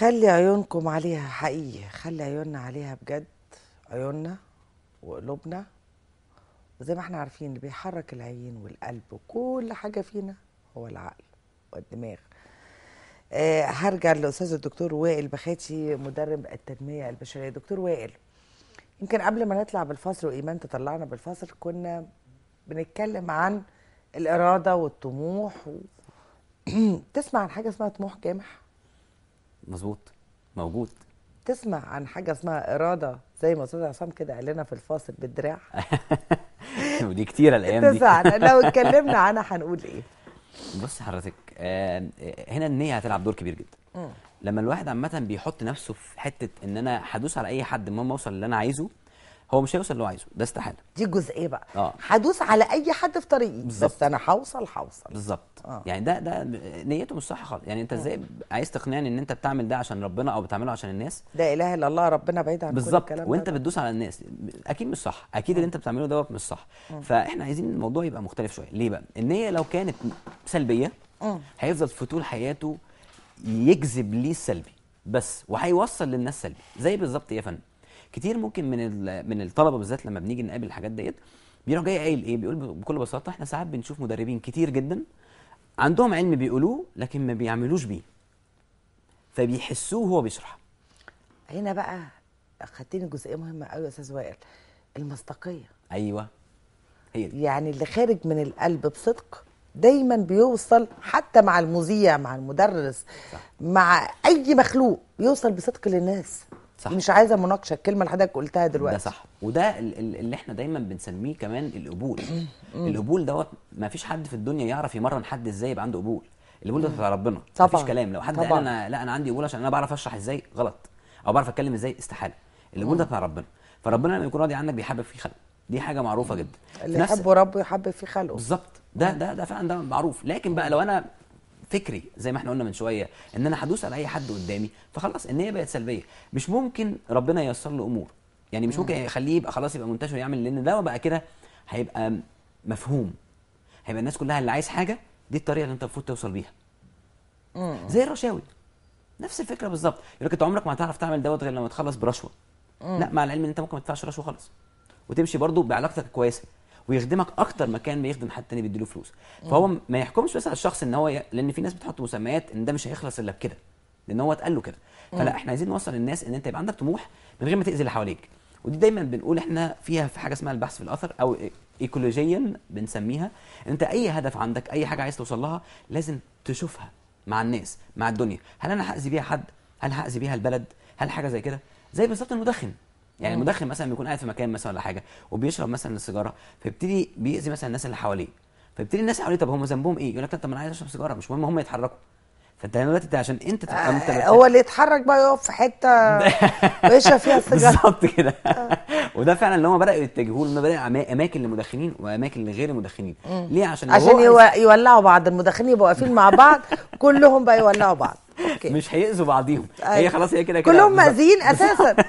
خلي عيونكم عليها حقيقي خلي عيوننا عليها بجد عيوننا وقلوبنا وزي ما احنا عارفين اللي بيحرك العين والقلب وكل حاجة فينا هو العقل والدماغ آه هرجع للأستاذ الدكتور وائل بخاتي مدرب التنمية البشرية دكتور وائل يمكن قبل ما نطلع بالفصل وإيمان تطلعنا بالفصل كنا بنتكلم عن الإرادة والطموح و... تسمع عن حاجة اسمها طموح جامح مظبوط موجود تسمع عن حاجه اسمها اراده زي ما استاذ عصام كده قال لنا في الفاصل بالدراع ودي كتيره الايام دي تسمع لو اتكلمنا عنها هنقول ايه بص حضرتك آه هنا النيه هتلعب دور كبير جدا لما الواحد عامه بيحط نفسه في حته ان انا هدوس على اي حد المهم اوصل اللي انا عايزه هو مش هيوصل اللي هو عايزه ده استحاله دي جزئيه بقى اه هدوس على اي حد في طريقي بالزبط. بس انا هوصل هوصل بالظبط آه. يعني ده ده نيته مش صح خالص يعني انت آه. ازاي عايز تقنعني ان انت بتعمل ده عشان ربنا او بتعمله عشان الناس لا اله الا الله ربنا بعيد عن بالزبط. كل الكلام وانت ده بتدوس على الناس اكيد مش صح اكيد آه. اللي انت بتعمله دوت مش صح آه. فاحنا عايزين الموضوع يبقى مختلف شويه ليه بقى النيه لو كانت سلبيه آه. هيفضل في طول حياته يجذب ليه السلبي بس وهيوصل للناس سلبي زي بالظبط ايه يا فندم كتير ممكن من من الطلبه بالذات لما بنيجي نقابل الحاجات ديت بيروح جاي قايل ايه بيقول بكل بساطه احنا ساعات بنشوف مدربين كتير جدا عندهم علم بيقولوه لكن ما بيعملوش بيه فبيحسوه وهو بيشرح هنا بقى خدتني جزئيه مهمه قوي يا استاذ وائل المصداقيه ايوه هي دي. يعني اللي خارج من القلب بصدق دايما بيوصل حتى مع المذيع مع المدرس صح. مع اي مخلوق بيوصل بصدق للناس صح. مش عايزه مناقشه الكلمه اللي حضرتك قلتها دلوقتي ده صح وده اللي احنا دايما بنسميه كمان القبول القبول دوت ما فيش حد في الدنيا يعرف يمرن حد ازاي يبقى عنده قبول القبول ده بتاع ربنا طبعا مفيش كلام لو حد طبعًا. قال انا لا انا عندي قبول عشان انا بعرف اشرح ازاي غلط او بعرف اتكلم ازاي استحاله القبول ده بتاع ربنا فربنا لما يكون راضي عنك بيحبب فيه خلقه دي حاجه معروفه جدا اللي يحبه ربه يحبب فيه خلقه بالظبط ده ده ده فعلا ده معروف لكن بقى لو انا فكري زي ما احنا قلنا من شويه ان انا هدوس على اي حد قدامي فخلاص النيه بقت سلبيه مش ممكن ربنا ييسر له امور يعني مش ممكن يخليه يبقى خلاص يبقى منتشر يعمل لان ده بقى كده هيبقى مفهوم هيبقى الناس كلها اللي عايز حاجه دي الطريقه اللي انت المفروض توصل بيها زي الرشاوي نفس الفكره بالظبط يقول لك انت عمرك ما هتعرف تعمل دوت غير لما تخلص برشوه لا مع العلم ان انت ممكن ما تدفعش رشوه خالص وتمشي برضو بعلاقتك كويسه ويخدمك اكتر ما كان بيخدم حد تاني بيديله فلوس فهو ما يحكمش بس على الشخص ان هو ي... لان في ناس بتحط مسميات ان ده مش هيخلص الا بكده لان هو اتقال له كده فلا احنا عايزين نوصل للناس ان انت يبقى عندك طموح من غير ما تاذي اللي حواليك ودي دايما بنقول احنا فيها في حاجه اسمها البحث في الاثر او ايكولوجيا بنسميها انت اي هدف عندك اي حاجه عايز توصل لها لازم تشوفها مع الناس مع الدنيا هل انا هاذي بيها حد هل هاذي بيها البلد هل حاجه زي كده زي بالظبط المدخن يعني المدخن مثلا بيكون قاعد في مكان مثلا ولا حاجه وبيشرب مثلا السيجاره فيبتدي بيأذي مثلا الناس اللي حواليه فيبتدي الناس اللي حواليه طب هم ذنبهم ايه؟ يقول لك طب ما انا عايز اشرب سيجاره مش مهم هم يتحركوا فانت دلوقتي ده عشان انت تبقى آه انت هو اللي يتحرك بقى يقف في حته ويشرب فيها السيجاره بالظبط كده آه. وده فعلا اللي هم بداوا يتجهوا له بداوا اماكن للمدخنين واماكن لغير المدخنين ليه عشان عشان يولعوا بعض المدخنين يبقوا واقفين مع بعض كلهم بقى يولعوا بعض أوكي. مش هيأذوا بعضيهم هي أيوه. خلاص هي كده كده كلهم مأذيين اساسا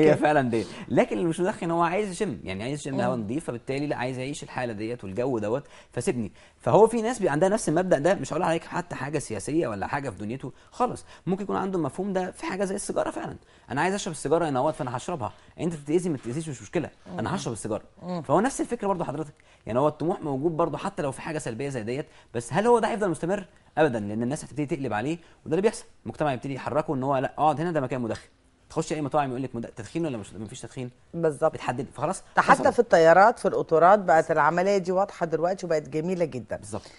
هي فعلا دي لكن اللي مش مدخن هو عايز يشم يعني عايز يشم هواء نظيف فبالتالي لا عايز يعيش الحاله ديت والجو دوت فسيبني فهو في ناس بيبقى عندها نفس المبدا ده مش هقول عليك حتى حاجه سياسيه ولا حاجه في دنيته خالص ممكن يكون عنده المفهوم ده في حاجه زي السيجاره فعلا انا عايز اشرب السيجاره هنا فانا هشربها انت تتاذي ما تتاذيش مش مشكله انا هشرب السيجاره فهو نفس الفكره برضه حضرتك يعني هو الطموح موجود برضه حتى لو في حاجه سلبيه زي ديت بس هل هو ده هيفضل مستمر ابدا لان الناس هتبتدي تقلب عليه وده اللي بيحصل المجتمع يبتدي يحركه ان هو لا اقعد هنا ده مكان مدخن تخش اي مطاعم يقول لك تدخين ولا مش مفيش تدخين بالظبط بتحدد فخلاص حتى في الطيارات في القطارات بقت العمليه دي واضحه دلوقتي وبقت جميله جدا بالظبط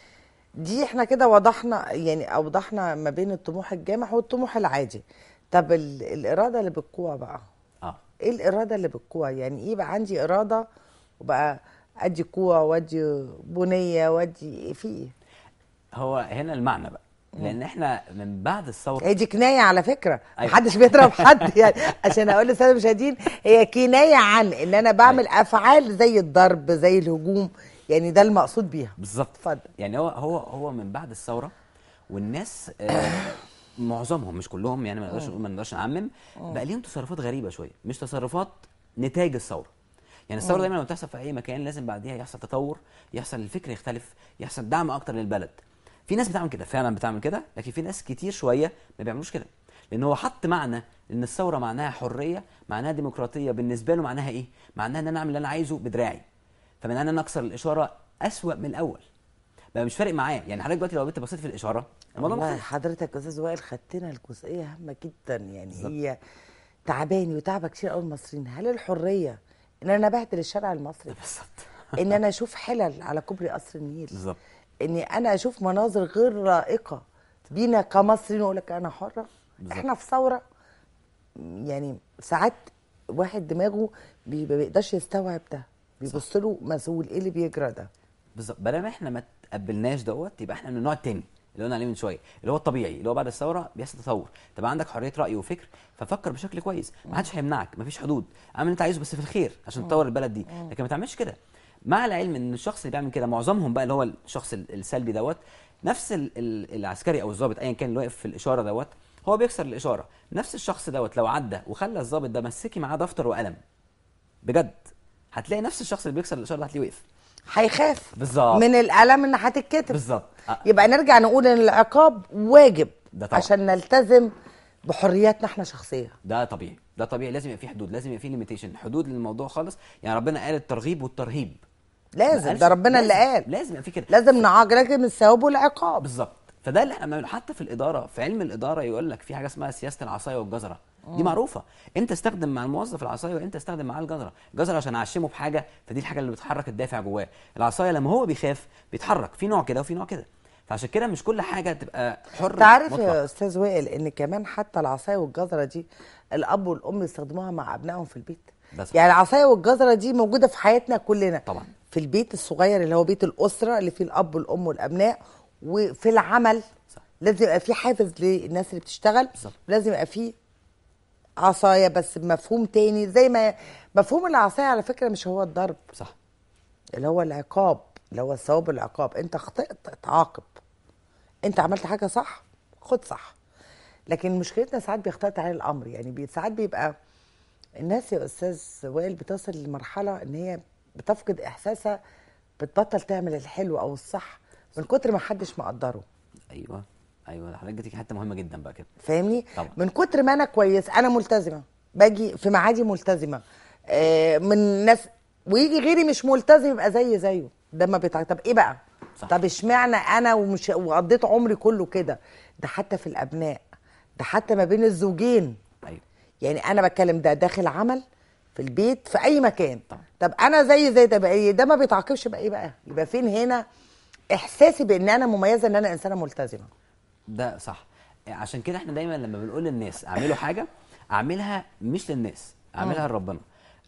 دي احنا كده وضحنا يعني اوضحنا ما بين الطموح الجامح والطموح العادي طب الاراده اللي بالقوه بقى اه ايه الاراده اللي بالقوه يعني ايه بقى عندي اراده وبقى ادي قوه وادي بنيه وادي إيه؟ في ايه هو هنا المعنى بقى لان احنا من بعد الثوره هي دي كنايه على فكره أيوة. محدش بيضرب حد يعني عشان اقول للساده المشاهدين هي كنايه عن ان انا بعمل أيوة. افعال زي الضرب زي الهجوم يعني ده المقصود بيها بالظبط اتفضل يعني هو هو هو من بعد الثوره والناس آه معظمهم مش كلهم يعني ما نقدرش ما نقدرش نعمم بقى ليهم تصرفات غريبه شويه مش تصرفات نتاج الثوره يعني الثوره دايما لما بتحصل في اي مكان لازم بعديها يحصل تطور يحصل الفكر يختلف يحصل دعم اكتر للبلد في ناس بتعمل كده فعلا بتعمل كده لكن في ناس كتير شويه ما بيعملوش كده لان هو حط معنى ان الثوره معناها حريه معناها ديمقراطيه بالنسبه له معناها ايه معناها ان انا اعمل اللي انا عايزه بدراعي فمن ان انا اكسر الاشاره اسوا من الاول بقى مش فارق معاه يعني حضرتك دلوقتي لو انت بصيت في الاشاره الموضوع مختلف حضرتك يا استاذ وائل خدتنا الجزئيه هامه جدا يعني بالزبط. هي تعباني وتعبه كتير قوي المصريين هل الحريه ان انا بهدل الشارع المصري بالظبط ان انا اشوف حلل على كوبري قصر النيل بالظبط اني انا اشوف مناظر غير رائقه بينا كمصريين اقول لك انا حره بالزبط. احنا في ثوره يعني ساعات واحد دماغه ما بيقدرش يستوعب ده بيبص له مسؤول ايه اللي بيجرى ده بالظبط ما احنا ما تقبلناش دوت يبقى احنا من النوع التاني اللي قلنا عليه من شويه اللي هو الطبيعي اللي هو بعد الثوره بيحصل تطور تبقى عندك حريه راي وفكر ففكر بشكل كويس ما حدش هيمنعك ما فيش حدود اعمل اللي انت عايزه بس في الخير عشان تطور البلد دي لكن ما تعملش كده مع العلم ان الشخص اللي بيعمل كده معظمهم بقى اللي هو الشخص السلبي دوت نفس العسكري او الضابط ايا كان اللي واقف في الاشاره دوت هو بيكسر الاشاره نفس الشخص دوت لو عدى وخلى الضابط ده مسكي معاه دفتر وقلم بجد هتلاقي نفس الشخص اللي بيكسر الاشاره ده هتلاقيه وقف هيخاف بالظبط من الالم ان هتتكتب بالظبط أه. يبقى نرجع نقول ان العقاب واجب ده طبعا. عشان نلتزم بحرياتنا احنا شخصيا ده طبيعي ده طبيعي لازم يبقى في حدود لازم يبقى في ليميتيشن حدود للموضوع خالص يعني ربنا قال الترغيب والترهيب لازم ده ربنا اللي قال لازم يبقى في كده لازم نعاقب لكن الثواب والعقاب بالظبط فده اللي احنا بنعمله حتى في الاداره في علم الاداره يقول لك في حاجه اسمها سياسه العصايه والجزره دي معروفه انت استخدم مع الموظف العصايه وانت استخدم معاه الجزره الجزره عشان اعشمه بحاجه فدي الحاجه اللي بتحرك الدافع جواه العصايه لما هو بيخاف بيتحرك في نوع كده وفي نوع كده فعشان كده مش كل حاجه تبقى حر تعرف عارف يا استاذ وائل ان كمان حتى العصايه والجزره دي الاب والام يستخدموها مع ابنائهم في البيت يعني العصايه والجزره دي موجوده في حياتنا كلنا طبعا في البيت الصغير اللي هو بيت الاسره اللي فيه الاب والام والابناء وفي العمل صح. لازم يبقى في حافز للناس اللي بتشتغل صح. لازم يبقى في عصايه بس بمفهوم تاني زي ما مفهوم العصايه على فكره مش هو الضرب صح اللي هو العقاب اللي هو الثواب والعقاب انت خطأت اتعاقب انت عملت حاجه صح خد صح لكن مشكلتنا ساعات بيختلط علينا الامر يعني ساعات بيبقى الناس يا استاذ وائل بتصل لمرحله ان هي بتفقد احساسها بتبطل تعمل الحلو او الصح من كتر ما حدش مقدره ايوه ايوه حضرتك حته مهمه جدا بقى كده فاهمني طبعا. من كتر ما انا كويس انا ملتزمه باجي في معادي ملتزمه آه من ناس ويجي غيري مش ملتزم يبقى زي زيه ده ما بيتع... طب ايه بقى صح. طب اشمعنى انا ومش وقضيت عمري كله كده ده حتى في الابناء ده حتى ما بين الزوجين ايوه يعني انا بتكلم ده داخل عمل في البيت في اي مكان طبعا. طب انا زي زي ده إيه ده ما بيتعاقبش بايه بقى يبقى فين هنا احساسي بان انا مميزه ان انا انسانه ملتزمه ده صح عشان كده احنا دايما لما بنقول للناس اعملوا حاجه اعملها مش للناس اعملها لربنا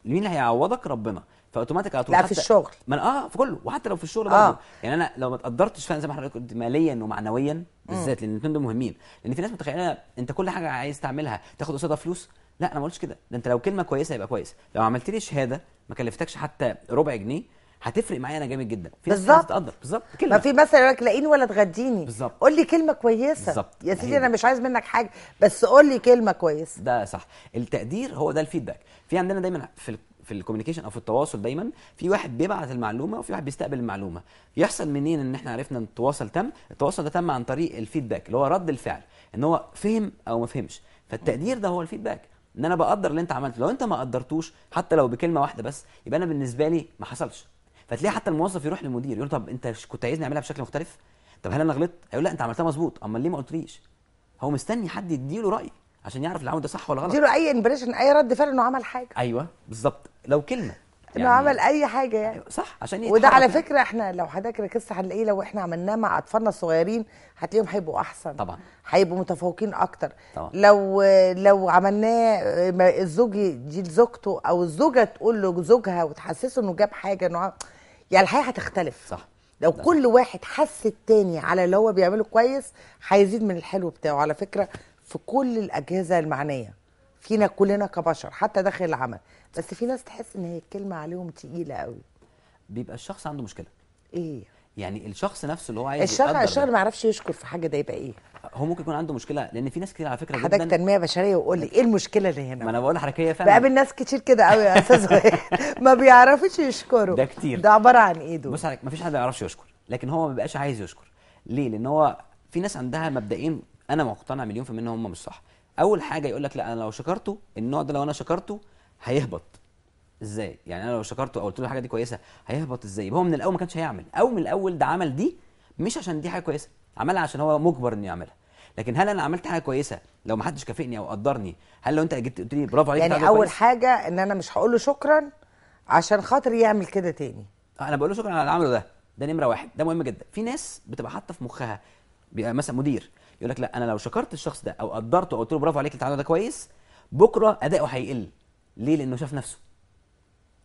مين اللي هيعوضك ربنا فاوتوماتيك على طول لا في الشغل من اه في كله وحتى لو في الشغل آه. برضه آه. يعني انا لو ما تقدرتش فعلا زي ما حضرتك قلت ماليا ومعنويا بالذات لان الاثنين دول مهمين لان في ناس متخيله انت كل حاجه عايز تعملها تاخد قصادها فلوس لا انا ما قلتش كده ده انت لو كلمه كويسه يبقى كويس لو عملت لي شهاده ما كلفتكش حتى ربع جنيه هتفرق معايا انا جامد جدا في بالظبط تقدر بالظبط كلمه ما في مثل يقول لك لاقيني ولا تغديني بالظبط قول لي كلمه كويسه بالظبط يا سيدي انا مش عايز منك حاجه بس قول لي كلمه كويسه ده صح التقدير هو ده الفيدباك في عندنا دايما في في الكوميونيكيشن او في التواصل دايما في واحد بيبعت المعلومه وفي واحد بيستقبل المعلومه يحصل منين ان احنا عرفنا التواصل تم التواصل ده تم عن طريق الفيدباك اللي هو رد الفعل ان هو فهم او ما فهمش فالتقدير ده هو الفيدباك ان انا بقدر اللي انت عملته لو انت ما قدرتوش حتى لو بكلمه واحده بس يبقى انا بالنسبه لي ما حصلش فتلاقي حتى الموظف يروح للمدير يقول له طب انت كنت عايزني اعملها بشكل مختلف طب هل انا غلطت هيقول لا انت عملتها مظبوط امال ليه ما قلتليش هو مستني حد يديله راي عشان يعرف العمل ده صح ولا غلط يديله اي امبريشن اي رد فعل انه عمل حاجه ايوه بالظبط لو كلمه يعني انه عمل اي حاجه يعني صح عشان وده على يعني. فكره احنا لو حضرتك ركزت هنلاقيه لو احنا عملناه مع اطفالنا الصغيرين هتلاقيهم هيبقوا احسن طبعا هيبقوا متفوقين اكتر طبعا لو لو عملناه الزوج دي لزوجته او الزوجه تقول له زوجها وتحسسه انه جاب حاجه انه يعني الحياه هتختلف صح لو كل واحد حس التاني على اللي هو بيعمله كويس هيزيد من الحلو بتاعه على فكره في كل الاجهزه المعنيه فينا كلنا كبشر حتى داخل العمل بس في ناس تحس ان هي الكلمه عليهم تقيله قوي بيبقى الشخص عنده مشكله ايه يعني الشخص نفسه اللي هو عايز الشغل الشغل ما يعرفش يشكر في حاجه ده يبقى ايه هو ممكن يكون عنده مشكله لان في ناس كتير على فكره حضرتك تنميه بشريه وقول لي ايه المشكله اللي هنا ما انا بقول حركيه هي فعلا بقابل ناس كتير كده قوي يا استاذ ما بيعرفوش يشكروا ده كتير ده عباره عن ايه دول بص حضرتك ما فيش حد ما بيعرفش يشكر لكن هو ما بيبقاش عايز يشكر ليه لان هو في ناس عندها مبدئين انا مقتنع مليون في المية ان هم مش صح اول حاجه يقول لك لا انا لو شكرته النوع ده لو انا شكرته هيهبط ازاي يعني انا لو شكرته او قلت له الحاجه دي كويسه هيهبط ازاي يبقى هو من الاول ما كانش هيعمل او من الاول ده عمل دي مش عشان دي حاجه كويسه عملها عشان هو مجبر انه يعملها لكن هل انا عملت حاجه كويسه لو ما حدش كافئني او قدرني هل لو انت جبت قلت لي برافو عليك يعني اول كويسة؟ حاجه ان انا مش هقول له شكرا عشان خاطر يعمل كده تاني آه، انا بقول له شكرا على اللي عمله ده ده نمره واحد ده مهم جدا في ناس بتبقى حاطه في مخها بيبقى مثلا مدير يقول لك لا انا لو شكرت الشخص ده او قدرته او قلت له برافو عليك التعامل ده كويس بكره اداؤه هيقل ليه لانه شاف نفسه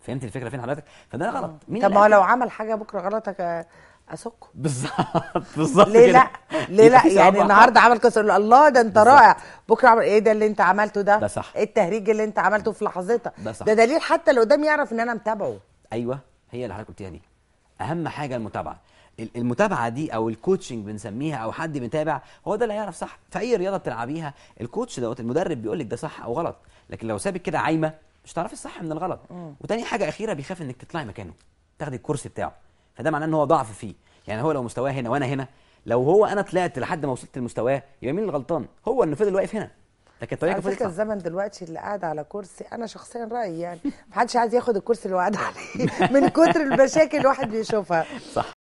فهمت الفكره فين حضرتك فده آه. غلط مين طب ما هو لو عمل حاجه بكره غلطك اسكه بالظبط بالظبط ليه لا ليه لا يعني النهارده عمل قصه الله ده انت رائع بكره عمل ايه ده اللي انت عملته ده ده صح ايه التهريج اللي انت عملته في لحظتها ده صح ده دليل حتى اللي قدام يعرف ان انا متابعه ايوه هي اللي حضرتك قلتيها دي اهم حاجه المتابعه المتابعه دي او الكوتشنج بنسميها او حد بيتابع هو ده اللي هيعرف صح في اي رياضه بتلعبيها الكوتش دوت المدرب بيقول لك ده صح او غلط لكن لو سابك كده عايمه مش هتعرفي الصح من الغلط وتاني حاجه اخيره بيخاف انك تطلعي مكانه تاخدي الكرسي بتاعه فده معناه ان هو ضعف فيه يعني هو لو مستواه هنا وانا هنا لو هو انا طلعت لحد ما وصلت لمستواه يبقى مين الغلطان هو انه فضل واقف هنا لكن طريقه فكره الزمن دلوقتي اللي قاعد على كرسي انا شخصيا رايي يعني محدش عايز ياخد الكرسي اللي قاعد عليه من كتر المشاكل الواحد بيشوفها صح